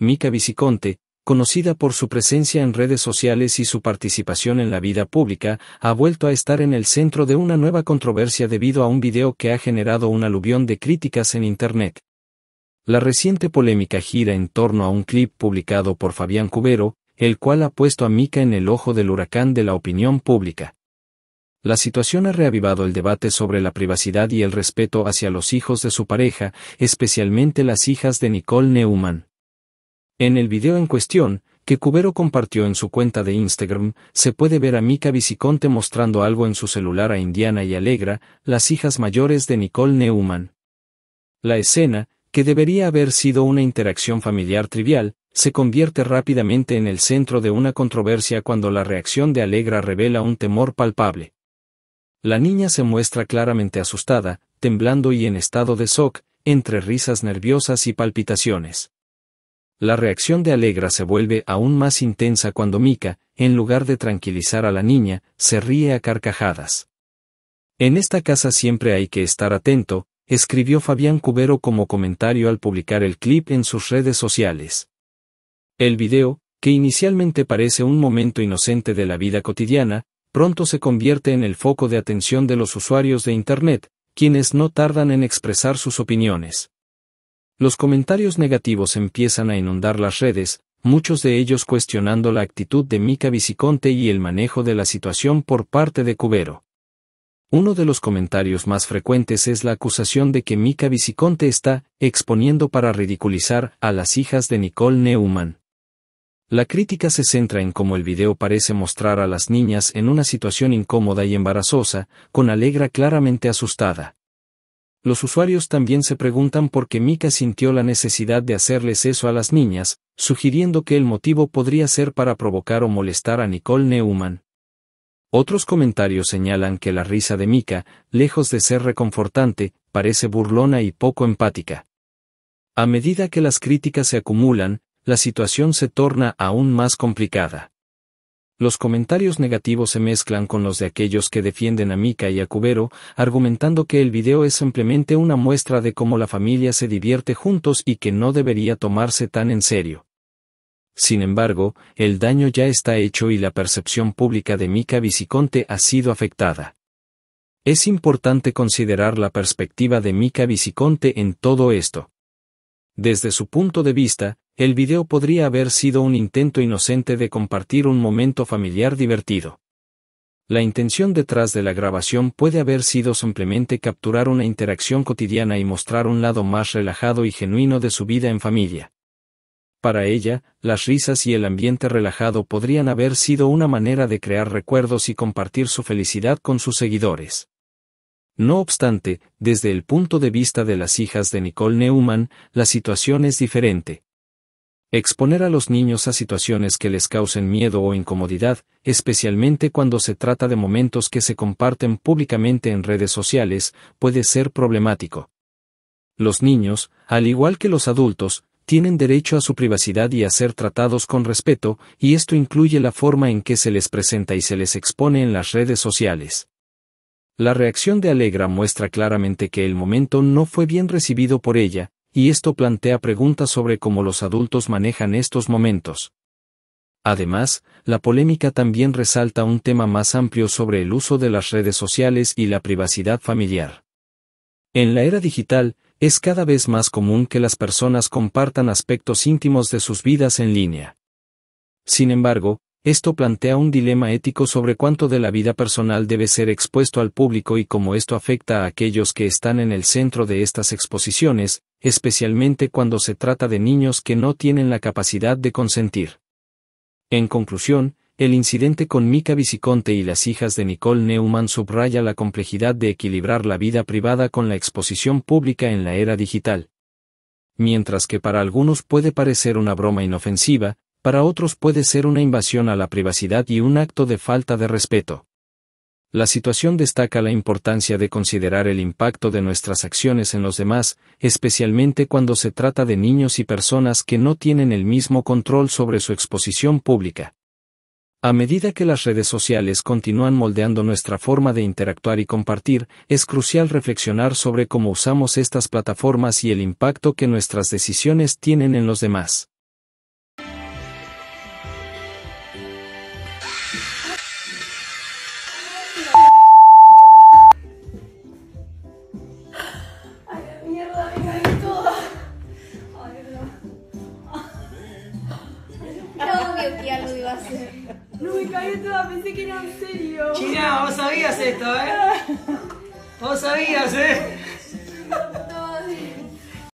Mika Viciconte, conocida por su presencia en redes sociales y su participación en la vida pública, ha vuelto a estar en el centro de una nueva controversia debido a un video que ha generado un aluvión de críticas en Internet. La reciente polémica gira en torno a un clip publicado por Fabián Cubero, el cual ha puesto a Mika en el ojo del huracán de la opinión pública. La situación ha reavivado el debate sobre la privacidad y el respeto hacia los hijos de su pareja, especialmente las hijas de Nicole Neumann. En el video en cuestión, que Cubero compartió en su cuenta de Instagram, se puede ver a Mika Viciconte mostrando algo en su celular a Indiana y Alegra, las hijas mayores de Nicole Neumann. La escena, que debería haber sido una interacción familiar trivial, se convierte rápidamente en el centro de una controversia cuando la reacción de Alegra revela un temor palpable. La niña se muestra claramente asustada, temblando y en estado de shock, entre risas nerviosas y palpitaciones. La reacción de Alegra se vuelve aún más intensa cuando Mika, en lugar de tranquilizar a la niña, se ríe a carcajadas. En esta casa siempre hay que estar atento, escribió Fabián Cubero como comentario al publicar el clip en sus redes sociales. El video, que inicialmente parece un momento inocente de la vida cotidiana, pronto se convierte en el foco de atención de los usuarios de Internet, quienes no tardan en expresar sus opiniones. Los comentarios negativos empiezan a inundar las redes, muchos de ellos cuestionando la actitud de Mika Viciconte y el manejo de la situación por parte de Cubero. Uno de los comentarios más frecuentes es la acusación de que Mika Viciconte está exponiendo para ridiculizar a las hijas de Nicole Neumann. La crítica se centra en cómo el video parece mostrar a las niñas en una situación incómoda y embarazosa, con Alegra claramente asustada. Los usuarios también se preguntan por qué Mika sintió la necesidad de hacerles eso a las niñas, sugiriendo que el motivo podría ser para provocar o molestar a Nicole Neumann. Otros comentarios señalan que la risa de Mika, lejos de ser reconfortante, parece burlona y poco empática. A medida que las críticas se acumulan, la situación se torna aún más complicada. Los comentarios negativos se mezclan con los de aquellos que defienden a Mika y a Cubero, argumentando que el video es simplemente una muestra de cómo la familia se divierte juntos y que no debería tomarse tan en serio. Sin embargo, el daño ya está hecho y la percepción pública de Mika Viciconte ha sido afectada. Es importante considerar la perspectiva de Mika Viciconte en todo esto. Desde su punto de vista, el video podría haber sido un intento inocente de compartir un momento familiar divertido. La intención detrás de la grabación puede haber sido simplemente capturar una interacción cotidiana y mostrar un lado más relajado y genuino de su vida en familia. Para ella, las risas y el ambiente relajado podrían haber sido una manera de crear recuerdos y compartir su felicidad con sus seguidores. No obstante, desde el punto de vista de las hijas de Nicole Neumann, la situación es diferente. Exponer a los niños a situaciones que les causen miedo o incomodidad, especialmente cuando se trata de momentos que se comparten públicamente en redes sociales, puede ser problemático. Los niños, al igual que los adultos, tienen derecho a su privacidad y a ser tratados con respeto, y esto incluye la forma en que se les presenta y se les expone en las redes sociales. La reacción de Alegra muestra claramente que el momento no fue bien recibido por ella, y esto plantea preguntas sobre cómo los adultos manejan estos momentos. Además, la polémica también resalta un tema más amplio sobre el uso de las redes sociales y la privacidad familiar. En la era digital, es cada vez más común que las personas compartan aspectos íntimos de sus vidas en línea. Sin embargo, esto plantea un dilema ético sobre cuánto de la vida personal debe ser expuesto al público y cómo esto afecta a aquellos que están en el centro de estas exposiciones, especialmente cuando se trata de niños que no tienen la capacidad de consentir. En conclusión, el incidente con Mika Viciconte y las hijas de Nicole Neumann subraya la complejidad de equilibrar la vida privada con la exposición pública en la era digital. Mientras que para algunos puede parecer una broma inofensiva, para otros puede ser una invasión a la privacidad y un acto de falta de respeto. La situación destaca la importancia de considerar el impacto de nuestras acciones en los demás, especialmente cuando se trata de niños y personas que no tienen el mismo control sobre su exposición pública. A medida que las redes sociales continúan moldeando nuestra forma de interactuar y compartir, es crucial reflexionar sobre cómo usamos estas plataformas y el impacto que nuestras decisiones tienen en los demás. No me caí toda, pensé que era en serio. China, vos sabías esto, ¿eh? Vos sabías, ¿eh?